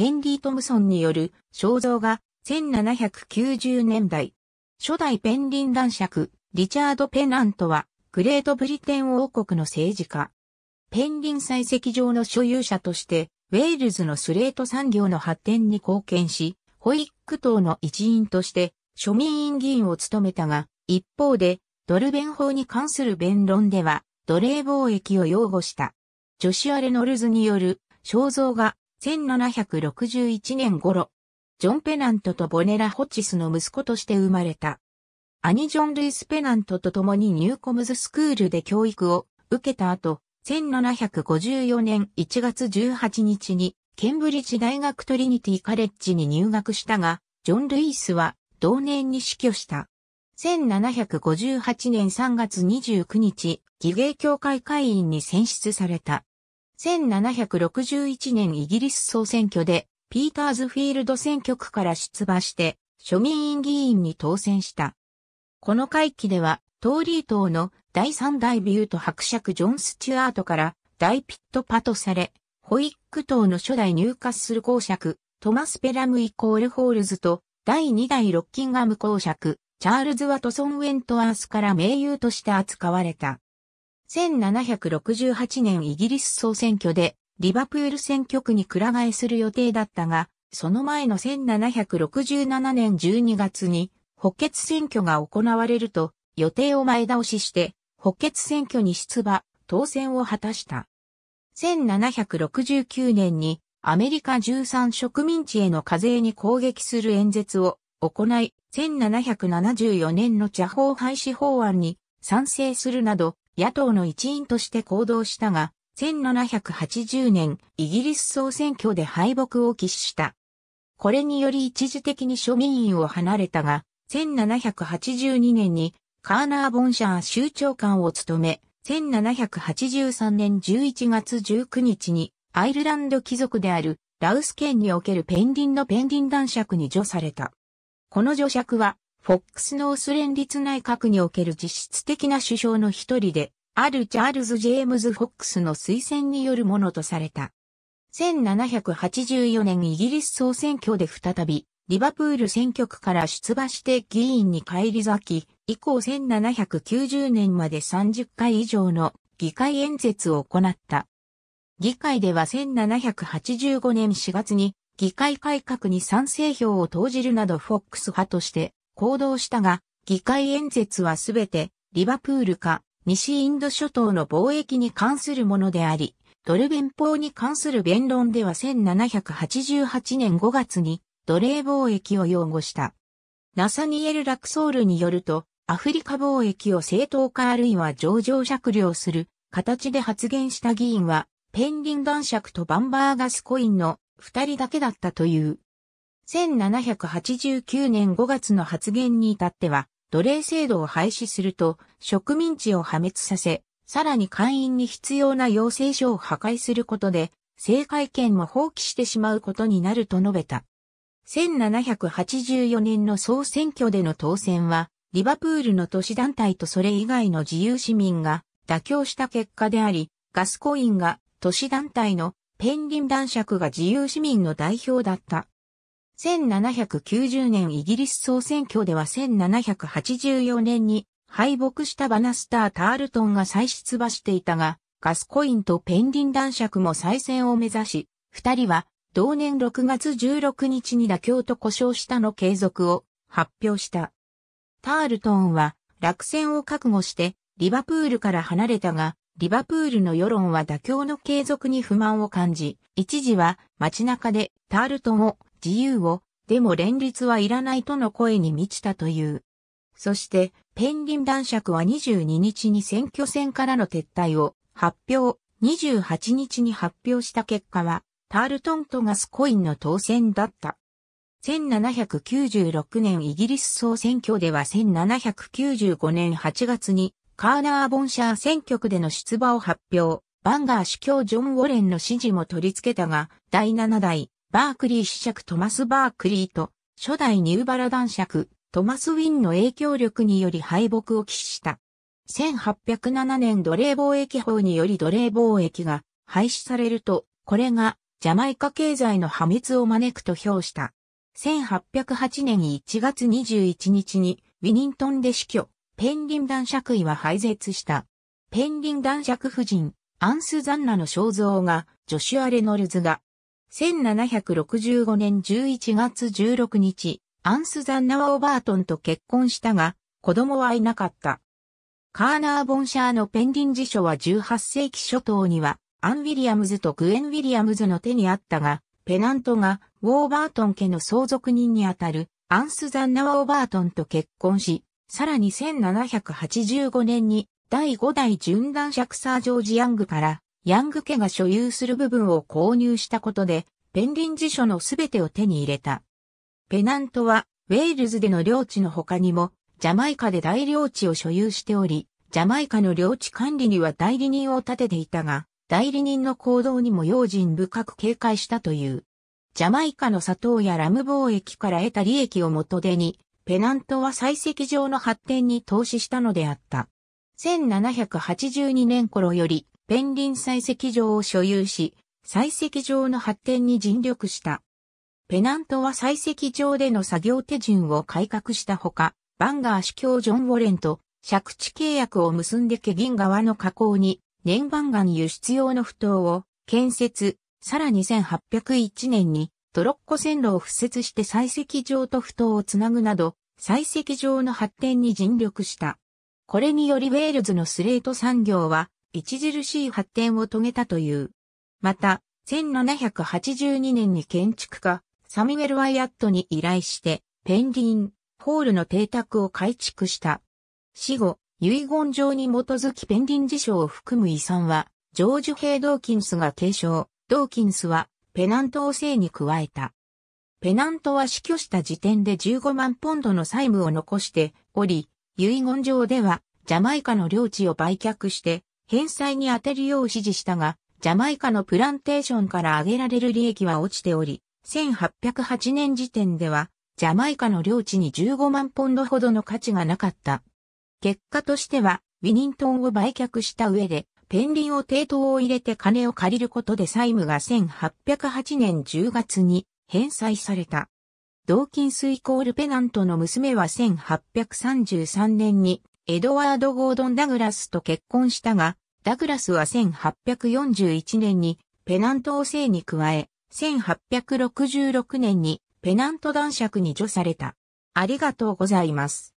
ヘンリー・トムソンによる肖像画、1790年代。初代ペンリン男爵、リチャード・ペナントは、グレートブリテン王国の政治家。ペンリン採石場の所有者として、ウェールズのスレート産業の発展に貢献し、ホイック党の一員として庶民院議員を務めたが、一方で、ドルベン法に関する弁論では、奴隷貿易を擁護した。ジョシュア・レノルズによる肖像画1761年頃、ジョン・ペナントとボネラ・ホッチスの息子として生まれた。兄ジョン・ルイス・ペナントと共にニューコムズスクールで教育を受けた後、1754年1月18日にケンブリッジ大学トリニティカレッジに入学したが、ジョン・ルイスは同年に死去した。1758年3月29日、義芸協会会員に選出された。1761年イギリス総選挙で、ピーターズフィールド選挙区から出馬して、庶民院議員に当選した。この会期では、トーリー党の第3代ビュート伯爵ジョン・スチュアートから大ピットパとされ、ホイック党の初代入荷する公爵、トマス・ペラムイコール・ホールズと、第2代ロッキンガム公爵、チャールズ・ワトソン・ウェントワースから盟友として扱われた。1768年イギリス総選挙でリバプール選挙区にく替えする予定だったが、その前の1767年12月に補欠選挙が行われると予定を前倒しして補欠選挙に出馬、当選を果たした。1769年にアメリカ13植民地への課税に攻撃する演説を行い、1774年の茶法廃止法案に賛成するなど、野党の一員として行動したが、1780年イギリス総選挙で敗北を喫した。これにより一時的に庶民院を離れたが、1782年にカーナー・ボンシャー州長官を務め、1783年11月19日にアイルランド貴族であるラウス県におけるペンディンのペンディン男爵に除された。この除爵はフォックスノース連立内閣における実質的な首相の一人で、あるチャールズ・ジェームズ・フォックスの推薦によるものとされた。1784年イギリス総選挙で再び、リバプール選挙区から出馬して議員に返り咲き、以降1790年まで30回以上の議会演説を行った。議会では1785年4月に議会改革に賛成票を投じるなどフォックス派として行動したが、議会演説はすべてリバプールか西インド諸島の貿易に関するものであり、ドル弁法に関する弁論では1788年5月に奴隷貿易を擁護した。ナサニエル・ラクソールによると、アフリカ貿易を正当化あるいは上場酌量する形で発言した議員は、ペンリン男爵とバンバーガスコインの二人だけだったという。1789年5月の発言に至っては、奴隷制度を廃止すると植民地を破滅させ、さらに会員に必要な要請書を破壊することで、政界権も放棄してしまうことになると述べた。1784年の総選挙での当選は、リバプールの都市団体とそれ以外の自由市民が妥協した結果であり、ガスコインが都市団体のペンリン男爵が自由市民の代表だった1790年イギリス総選挙では1784年に敗北したバナスター・タールトンが再出馬していたが、ガスコインとペンディン男爵も再選を目指し、二人は同年6月16日に妥協と故障したの継続を発表した。タールトンは落選を覚悟してリバプールから離れたが、リバプールの世論は妥協の継続に不満を感じ、一時は街中でタールトンを自由を、でも連立はいらないとの声に満ちたという。そして、ペンリン男爵は22日に選挙戦からの撤退を発表、28日に発表した結果は、タールトンとガスコインの当選だった。1796年イギリス総選挙では1795年8月にカーナーボンシャー選挙区での出馬を発表、バンガー主教ジョン・ウォレンの支持も取り付けたが、第7代バークリー子爵トマス・バークリーと、初代ニューバラ男爵、トマス・ウィンの影響力により敗北を喫した。1807年奴隷貿易法により奴隷貿易が廃止されると、これがジャマイカ経済の破滅を招くと評した。1808年1月21日にウィニントンで死去、ペンリン男爵位は廃絶した。ペンリン男爵夫人、アンス・ザンラの肖像がジョシュア・レノルズが1765年11月16日、アンスザンナワ・オバートンと結婚したが、子供はいなかった。カーナー・ボンシャーのペンギン辞書は18世紀初頭には、アン・ウィリアムズとグエン・ウィリアムズの手にあったが、ペナントがウォーバートン家の相続人にあたるアンスザンナワ・オバートンと結婚し、さらに1785年に第5代シャク・サー・ジョージ・ヤングからヤング家が所有する部分を購入したことで、ペンリン辞書のすべてを手に入れた。ペナントは、ウェールズでの領地の他にも、ジャマイカで大領地を所有しており、ジャマイカの領地管理には代理人を立てていたが、代理人の行動にも用心深く警戒したという。ジャマイカの砂糖やラム貿易から得た利益を元手に、ペナントは採石場の発展に投資したのであった。1782年頃より、ペンリン採石場を所有し、採石場の発展に尽力した。ペナントは採石場での作業手順を改革したほか、バンガー主教ジョン・ウォレンと借地契約を結んでケギン川の河口に年番岩輸出用の不頭を建設、さらに1801年にトロッコ線路を敷設して採石場と不頭をつなぐなど、採石場の発展に尽力した。これによりウェールズのスレート産業は著しい発展を遂げたという。また、1782年に建築家、サミュエル・ワイアットに依頼して、ペンディン、ホールの邸宅を改築した。死後、遺言状に基づきペンディン辞書を含む遺産は、ジョージ・ヘイ・ドーキンスが継承、ドーキンスは、ペナントを生に加えた。ペナントは死去した時点で15万ポンドの債務を残しており、遺言状では、ジャマイカの領地を売却して、返済に充てるよう指示したが、ジャマイカのプランテーションから上げられる利益は落ちており、1808年時点では、ジャマイカの領地に15万ポンドほどの価値がなかった。結果としては、ウィニントンを売却した上で、ペンリンを抵当を入れて金を借りることで債務が1808年10月に返済された。同金スイコールペナントの娘は1833年にエドワード・ゴードン・ダグラスと結婚したが、ダグラスは1841年にペナント王政に加え、1866年にペナント男爵に除された。ありがとうございます。